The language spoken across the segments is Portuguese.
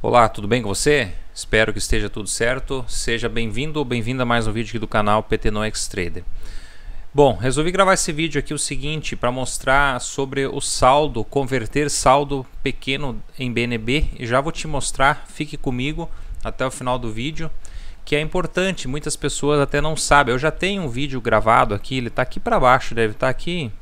Olá, tudo bem com você? Espero que esteja tudo certo. Seja bem-vindo ou bem-vinda a mais um vídeo aqui do canal PT No X Trader. Bom, resolvi gravar esse vídeo aqui o seguinte para mostrar sobre o saldo, converter saldo pequeno em BNB e já vou te mostrar, fique comigo até o final do vídeo, que é importante, muitas pessoas até não sabem. Eu já tenho um vídeo gravado aqui, ele está aqui para baixo, deve estar tá aqui.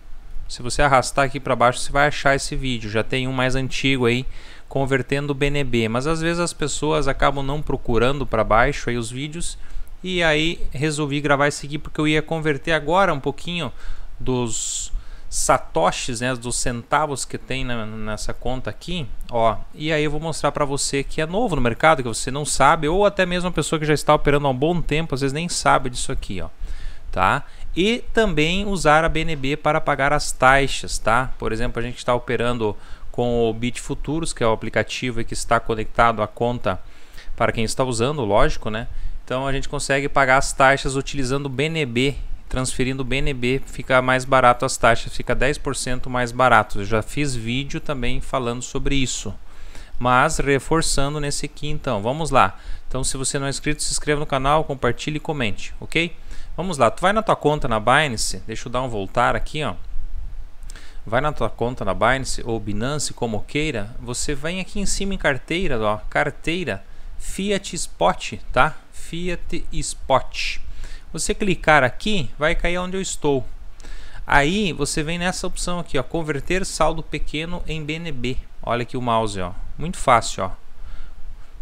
Se você arrastar aqui para baixo, você vai achar esse vídeo. Já tem um mais antigo aí convertendo o BNB, mas às vezes as pessoas acabam não procurando para baixo aí os vídeos e aí resolvi gravar esse aqui porque eu ia converter agora um pouquinho dos satoshis, né, dos centavos que tem na, nessa conta aqui, ó. E aí eu vou mostrar para você que é novo no mercado, que você não sabe, ou até mesmo uma pessoa que já está operando há um bom tempo, às vezes nem sabe disso aqui, ó, tá? E também usar a BNB para pagar as taxas, tá? Por exemplo, a gente está operando com o Bit Futuros, que é o aplicativo que está conectado à conta para quem está usando, lógico, né? Então a gente consegue pagar as taxas utilizando o BNB, transferindo o BNB, fica mais barato as taxas, fica 10% mais barato. Eu já fiz vídeo também falando sobre isso. Mas reforçando nesse aqui então, vamos lá. Então se você não é inscrito, se inscreva no canal, compartilhe e comente, ok? Vamos lá, tu vai na tua conta na Binance, deixa eu dar um voltar aqui, ó vai na tua conta na Binance ou Binance, como queira, você vem aqui em cima em carteira, ó, carteira Fiat Spot, tá? Fiat Spot. Você clicar aqui, vai cair onde eu estou. Aí você vem nessa opção aqui, ó, converter saldo pequeno em BNB. Olha aqui o mouse, ó, muito fácil, ó.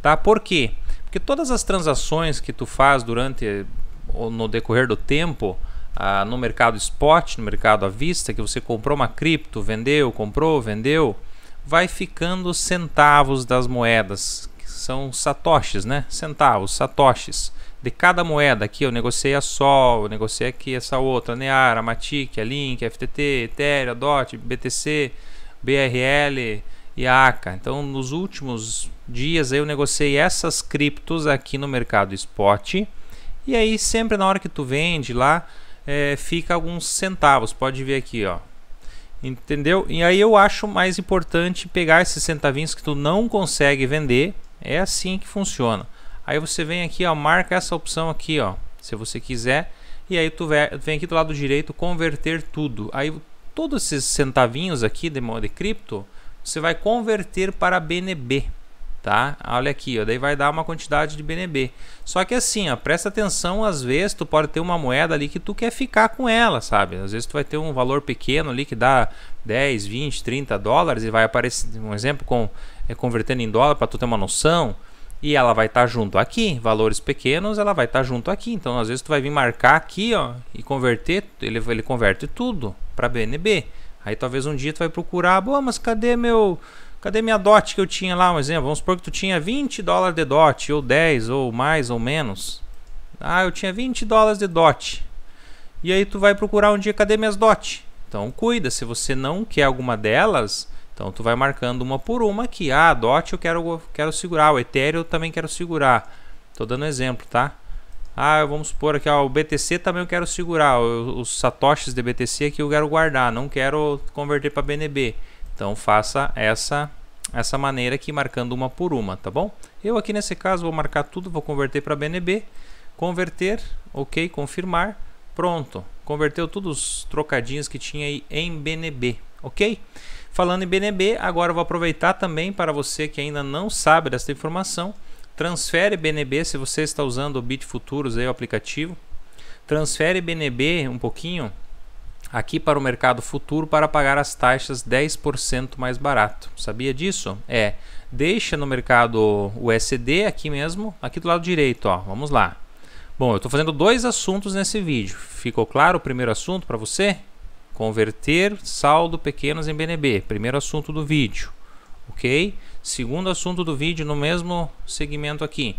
Tá? Por quê? Porque todas as transações que tu faz durante no decorrer do tempo, ah, no mercado spot, no mercado à vista, que você comprou uma cripto, vendeu, comprou, vendeu, vai ficando centavos das moedas, que são satoshis, né? Centavos, satoshis. De cada moeda aqui, eu negociei a Sol, eu negociei aqui essa outra, Neara, Matic, a Link, a FTT, Ethereum, DOT, BTC, BRL e a ACA. Então, nos últimos dias eu negociei essas criptos aqui no mercado spot. E aí, sempre na hora que tu vende lá, é, fica alguns centavos. Pode ver aqui, ó. Entendeu? E aí eu acho mais importante pegar esses centavinhos que tu não consegue vender. É assim que funciona. Aí você vem aqui, ó, marca essa opção aqui, ó, se você quiser. E aí tu vem aqui do lado direito, converter tudo. Aí todos esses centavinhos aqui de, de cripto, você vai converter para BNB tá? Olha aqui, ó, daí vai dar uma quantidade de BNB. Só que assim, ó, presta atenção, às vezes tu pode ter uma moeda ali que tu quer ficar com ela, sabe? Às vezes tu vai ter um valor pequeno ali que dá 10, 20, 30 dólares e vai aparecer, um exemplo com é, convertendo em dólar para tu ter uma noção, e ela vai estar tá junto aqui, valores pequenos, ela vai estar tá junto aqui. Então, às vezes tu vai vir marcar aqui, ó, e converter, ele ele converte tudo para BNB. Aí talvez um dia tu vai procurar, boa, mas cadê meu Cadê minha DOT que eu tinha lá? Um exemplo, vamos supor que tu tinha 20 dólares de DOT, ou 10, ou mais, ou menos. Ah, eu tinha 20 dólares de DOT. E aí tu vai procurar um dia, cadê minhas DOT? Então cuida, se você não quer alguma delas, então tu vai marcando uma por uma aqui. Ah, a DOT eu quero, quero segurar, o Ethereum eu também quero segurar. Tô dando exemplo, tá? Ah, vamos supor aqui, ó, o BTC também eu quero segurar, os, os satoshis de BTC aqui eu quero guardar, não quero converter para BNB. Então faça essa essa maneira aqui marcando uma por uma, tá bom? Eu aqui nesse caso vou marcar tudo, vou converter para BNB, converter, OK, confirmar, pronto. Converteu todos os trocadinhos que tinha aí em BNB, OK? Falando em BNB, agora eu vou aproveitar também para você que ainda não sabe dessa informação, transfere BNB se você está usando o Bit Futuros aí o aplicativo. Transfere BNB um pouquinho aqui para o mercado futuro para pagar as taxas 10% mais barato. Sabia disso? É, deixa no mercado USD aqui mesmo, aqui do lado direito, ó. Vamos lá. Bom, eu estou fazendo dois assuntos nesse vídeo. Ficou claro o primeiro assunto para você? Converter saldo pequenos em BNB. Primeiro assunto do vídeo, ok? Segundo assunto do vídeo no mesmo segmento aqui.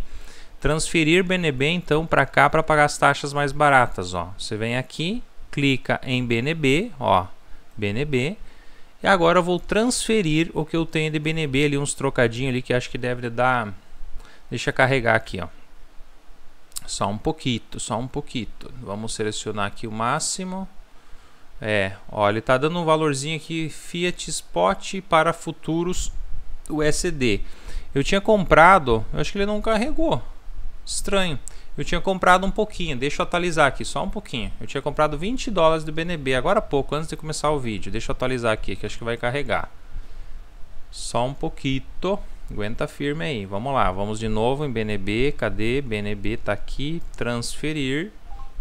Transferir BNB então para cá para pagar as taxas mais baratas, ó. Você vem aqui, clica em BNB, ó, BNB. E agora eu vou transferir o que eu tenho de BNB ali, uns trocadinhos ali que acho que deve dar... Deixa carregar aqui, ó. Só um pouquinho, só um pouquinho. Vamos selecionar aqui o máximo. É, ó, ele tá dando um valorzinho aqui, Fiat Spot para futuros USD. Eu tinha comprado, eu acho que ele não carregou. Estranho. Eu tinha comprado um pouquinho, deixa eu atualizar aqui, só um pouquinho. Eu tinha comprado 20 dólares do BNB agora há pouco, antes de começar o vídeo. Deixa eu atualizar aqui, que acho que vai carregar. Só um pouquinho. Aguenta firme aí. Vamos lá, vamos de novo em BNB. Cadê? BNB tá aqui. Transferir.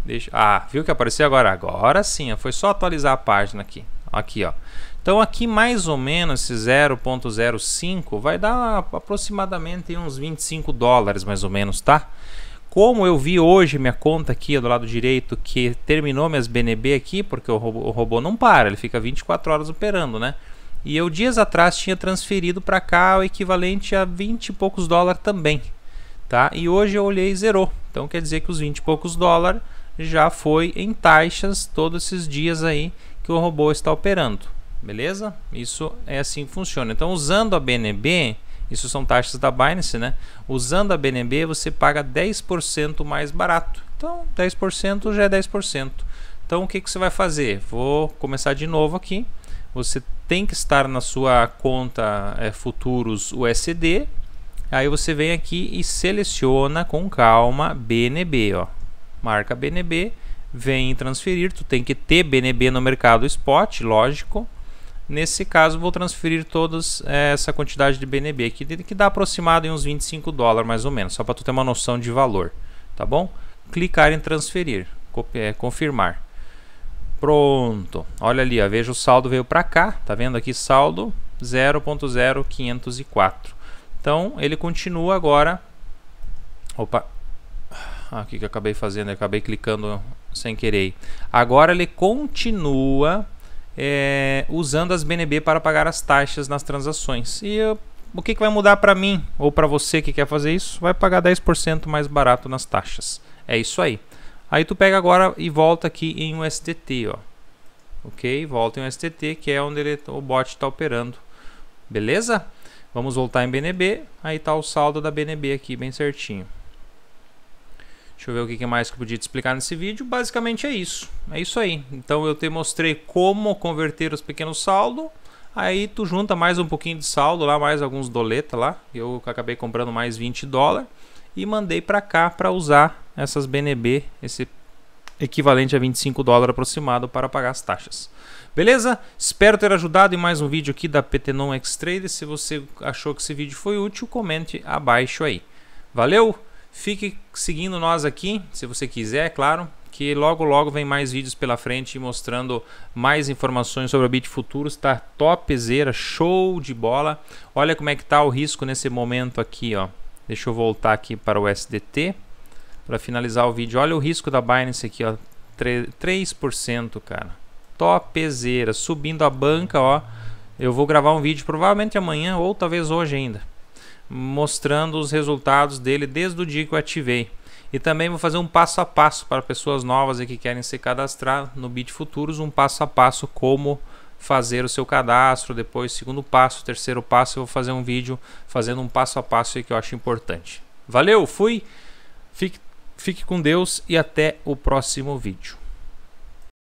Deixa... Ah, viu que apareceu agora? Agora sim, foi só atualizar a página aqui. Aqui, ó. Então aqui mais ou menos esse 0.05 vai dar aproximadamente uns 25 dólares mais ou menos, tá? Tá? Como eu vi hoje minha conta aqui do lado direito que terminou minhas BNB aqui, porque o robô, o robô não para, ele fica 24 horas operando, né? E eu dias atrás tinha transferido para cá o equivalente a 20 e poucos dólares também, tá? E hoje eu olhei e zerou. Então quer dizer que os 20 e poucos dólares já foi em taxas todos esses dias aí que o robô está operando, beleza? Isso é assim que funciona. Então usando a BNB, isso são taxas da Binance, né? Usando a BNB você paga 10% mais barato. Então, 10% já é 10%. Então, o que, que você vai fazer? Vou começar de novo aqui. Você tem que estar na sua conta é, futuros USD. Aí você vem aqui e seleciona com calma BNB, ó. Marca BNB, vem transferir. Tu tem que ter BNB no mercado spot, lógico. Nesse caso, vou transferir toda eh, essa quantidade de BNB aqui, que dá aproximado em uns 25 dólares mais ou menos, só para tu ter uma noção de valor, tá bom? Clicar em transferir, eh, confirmar. Pronto, olha ali, ó, veja o saldo veio para cá, tá vendo aqui saldo 0.0504. Então ele continua agora. Opa, ah, o que, que eu acabei fazendo? Eu acabei clicando sem querer. Agora ele continua é, usando as BNB para pagar as taxas nas transações. E eu, o que, que vai mudar para mim ou para você que quer fazer isso? Vai pagar 10% mais barato nas taxas. É isso aí. Aí tu pega agora e volta aqui em USDT, ó. Ok, volta em USDT que é onde ele, o bot está operando. Beleza? Vamos voltar em BNB. Aí tá o saldo da BNB aqui bem certinho. Deixa eu ver o que mais que eu podia te explicar nesse vídeo. Basicamente é isso. É isso aí. Então eu te mostrei como converter os pequenos saldos. Aí tu junta mais um pouquinho de saldo lá, mais alguns doleta lá. Eu acabei comprando mais 20 dólares e mandei para cá para usar essas BNB, esse equivalente a 25 dólares aproximado para pagar as taxas. Beleza? Espero ter ajudado em mais um vídeo aqui da PTNOM X Trader. Se você achou que esse vídeo foi útil, comente abaixo aí. Valeu! Fique seguindo nós aqui, se você quiser, é claro, que logo logo vem mais vídeos pela frente mostrando mais informações sobre a Bit Futuros, está topzera, show de bola. Olha como é que tá o risco nesse momento aqui, ó. Deixa eu voltar aqui para o SDT para finalizar o vídeo. Olha o risco da Binance aqui, ó, 3%, cara. Topzera, subindo a banca, ó. Eu vou gravar um vídeo provavelmente amanhã ou talvez hoje ainda mostrando os resultados dele desde o dia que eu ativei. E também vou fazer um passo a passo para pessoas novas que querem se cadastrar no Bit Futuros, um passo a passo como fazer o seu cadastro, depois segundo passo, terceiro passo, eu vou fazer um vídeo fazendo um passo a passo que eu acho importante. Valeu, fui. Fique, fique com Deus e até o próximo vídeo.